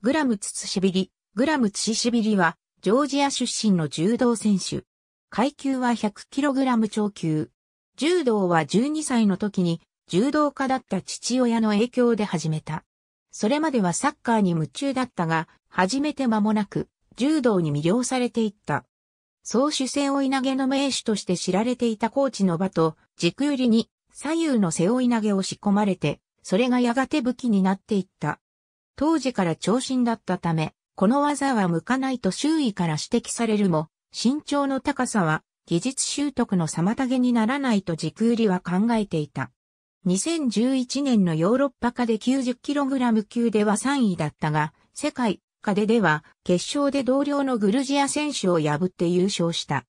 グラム・ツツシビリ。グラム・ツシシビリは、ジョージア出身の柔道選手。階級は 100kg 超級。柔道は12歳の時に、柔道家だった父親の影響で始めた。それまではサッカーに夢中だったが、始めて間もなく、柔道に魅了されていった。総主戦追い投げの名手として知られていたコーチの場と、軸売りに左右の背負い投げを仕込まれて、それがやがて武器になっていった。当時から長身だったため、この技は向かないと周囲から指摘されるも、身長の高さは技術習得の妨げにならないと軸売りは考えていた。2011年のヨーロッパ下で 90kg 級では3位だったが、世界下ででは決勝で同僚のグルジア選手を破って優勝した。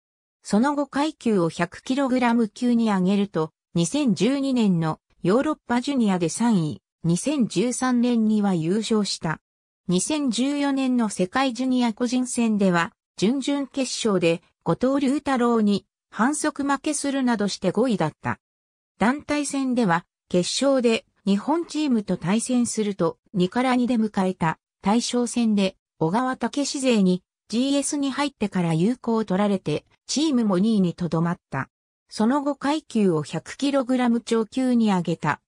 その後階級を 100kg 級に上げると、2012年のヨーロッパジュニアで3位、2013年には優勝した。2014年の世界ジュニア個人戦では、準々決勝で後藤隆太郎に反則負けするなどして5位だった。団体戦では、決勝で日本チームと対戦すると2から2で迎えた対象戦で小川武史勢に GS に入ってから有効を取られて、チームも2位にとどまった。その後階級を 100kg 超級に上げた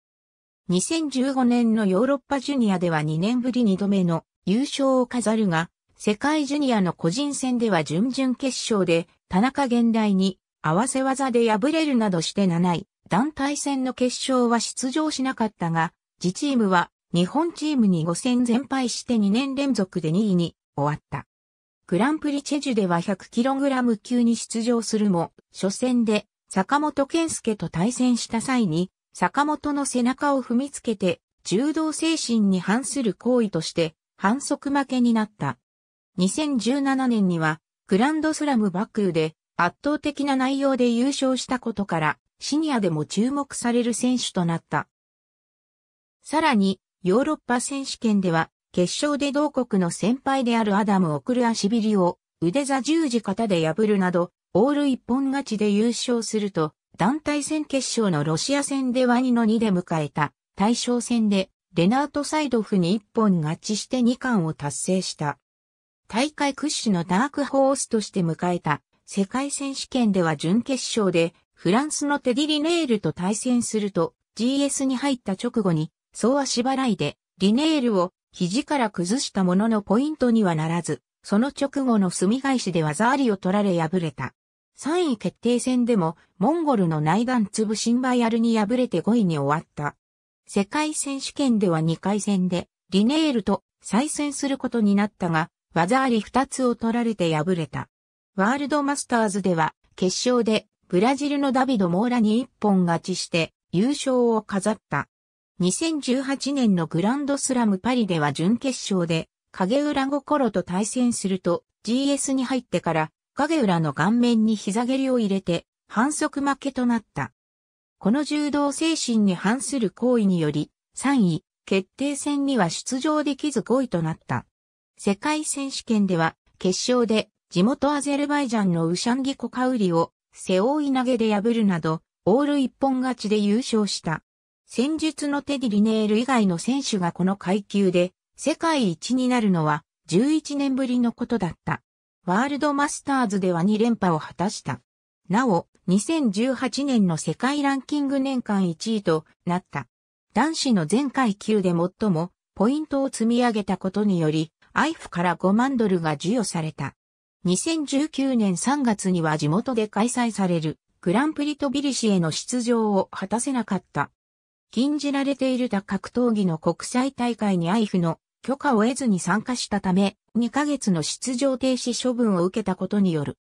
2015年のヨーロッパジュニアでは2年ぶり2度目の優勝を飾るが、世界ジュニアの個人戦では準々決勝で田中現代に合わせ技で敗れるなどして7位、団体戦の決勝は出場しなかったが、自チームは日本チームに5戦全敗して2年連続で2位に終わった。グランプリチェジュでは 100kg 級に出場するも、初戦で坂本健介と対戦した際に坂本の背中を踏みつけて、柔道精神に反する行為として、反則負けになった。2017年には、グランドスラムバックで、圧倒的な内容で優勝したことから、シニアでも注目される選手となった。さらに、ヨーロッパ選手権では、決勝で同国の先輩であるアダム・オクルアシビリを、腕座十字型で破るなど、オール一本勝ちで優勝すると、団体戦決勝のロシア戦でワニの2で迎えた対象戦でレナート・サイドフに1本勝ちして2冠を達成した。大会屈指のダークホースとして迎えた世界選手権では準決勝でフランスのテディ・リネールと対戦すると GS に入った直後に総足払いでリネールを肘から崩したもののポイントにはならず、その直後の墨返しで技ありを取られ敗れた。3位決定戦でもモンゴルの内眼粒シンバヤルに敗れて5位に終わった。世界選手権では2回戦でリネールと再戦することになったが、技あり2つを取られて敗れた。ワールドマスターズでは決勝でブラジルのダビド・モーラに1本勝ちして優勝を飾った。2018年のグランドスラムパリでは準決勝で影浦心と対戦すると GS に入ってから影浦の顔面に膝蹴りを入れて、反則負けとなった。この柔道精神に反する行為により、3位、決定戦には出場できず5位となった。世界選手権では、決勝で地元アゼルバイジャンのウシャンギコカウリを背負い投げで破るなど、オール一本勝ちで優勝した。戦術のテディ・リネール以外の選手がこの階級で世界一になるのは11年ぶりのことだった。ワールドマスターズでは2連覇を果たした。なお、2018年の世界ランキング年間1位となった。男子の前回級で最もポイントを積み上げたことにより、アイフから5万ドルが授与された。2019年3月には地元で開催されるグランプリトビリシへの出場を果たせなかった。禁じられている他格闘技の国際大会にアイフの許可を得ずに参加したため、2ヶ月の出場停止処分を受けたことによる。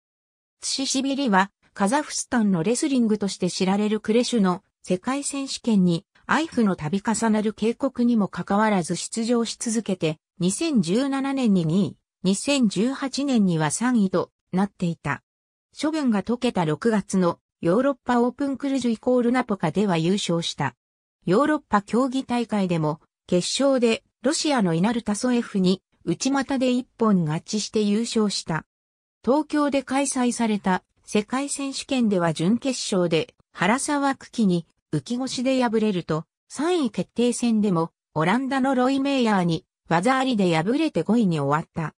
ツシシビリは、カザフスタンのレスリングとして知られるクレシュの世界選手権に、アイフの度重なる警告にもかかわらず出場し続けて、2017年に2位、2018年には3位となっていた。処分が解けた6月のヨーロッパオープンクルージュイコールナポカでは優勝した。ヨーロッパ競技大会でも決勝でロシアのイナルタソエフに内股で一本勝ちして優勝した。東京で開催された世界選手権では準決勝で原沢久喜に浮き腰で敗れると、3位決定戦でもオランダのロイメイヤーに技ありで敗れて5位に終わった。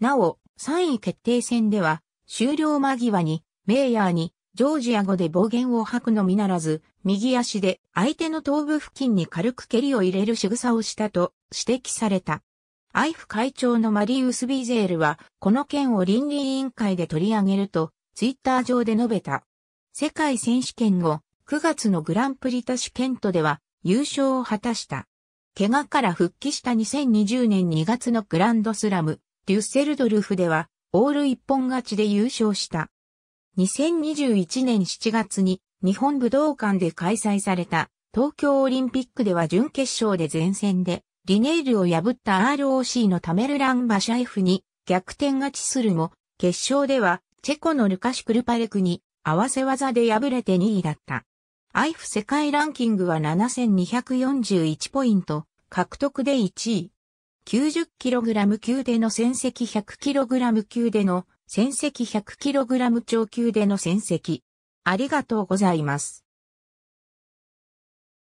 なお、3位決定戦では終了間際にメイヤーにジョージア語で暴言を吐くのみならず、右足で相手の頭部付近に軽く蹴りを入れる仕草をしたと指摘された。アイフ会長のマリウス・ビーゼールは、この件を倫理委員会で取り上げると、ツイッター上で述べた。世界選手権後、9月のグランプリタシュケントでは、優勝を果たした。怪我から復帰した2020年2月のグランドスラム、デュッセルドルフでは、オール一本勝ちで優勝した。2021年7月に、日本武道館で開催された、東京オリンピックでは準決勝で前線で、リネールを破った ROC のタメルランバシャエフに逆転勝ちするも、決勝ではチェコのルカシュ・クルパレクに合わせ技で敗れて2位だった。アイフ世界ランキングは7241ポイント、獲得で1位。90kg 級での戦績 100kg 級での戦績 100kg 超級での戦績。ありがとうございます。